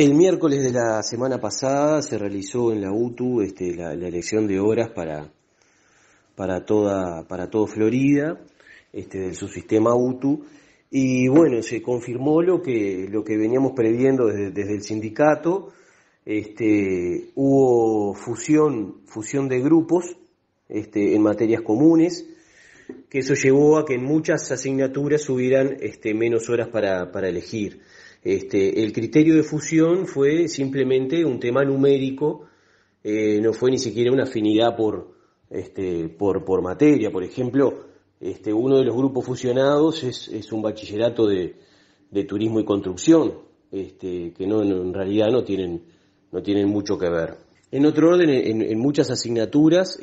El miércoles de la semana pasada se realizó en la UTU este, la, elección de horas para, para, toda, para todo Florida, este, del subsistema UTU, y bueno, se confirmó lo que, lo que veníamos previendo desde, el sindicato, este, hubo fusión, fusión de grupos este, en materias comunes, que eso llevó a que en muchas asignaturas hubieran menos horas para, para elegir. Este, el criterio de fusión fue simplemente un tema numérico, eh, no fue ni siquiera una afinidad por, este, por, materia. Por ejemplo, este, uno de los grupos fusionados es, un bachillerato de, turismo y construcción, que en realidad no tienen, mucho que ver. En otro orden, en, muchas asignaturas,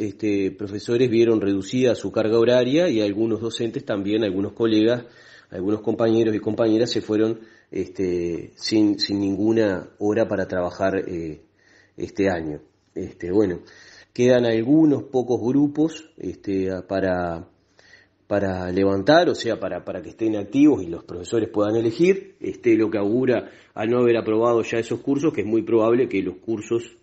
profesores vieron reducida su carga horaria y algunos docentes también, algunos colegas, algunos compañeros y compañeras se fueron este, sin, sin ninguna hora para trabajar eh, este año. Este, bueno, quedan algunos pocos grupos este, para, para levantar, o sea, para, que estén activos y los profesores puedan elegir, este, lo que augura al no haber aprobado ya esos cursos, que es muy probable que los cursos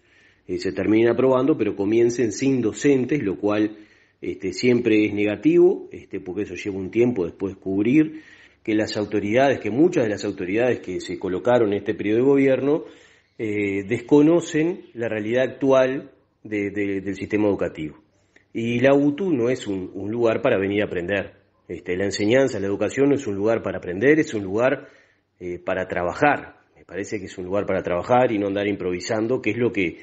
eh, se terminen aprobando, pero comiencen sin docentes, lo cual este, siempre es negativo, este, porque eso lleva un tiempo después cubrir, que las autoridades, que muchas de las autoridades que se colocaron en este periodo de gobierno, eh, desconocen la realidad actual del sistema educativo. Y la UTU no es un, lugar para venir a aprender. Este, la enseñanza, la educación no es un lugar para aprender, es un lugar eh, para trabajar. Me parece que es un lugar para trabajar y no andar improvisando, que es lo que,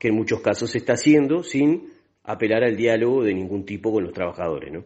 que en muchos casos se está haciendo sin apelar al diálogo de ningún tipo con los trabajadores, ¿no?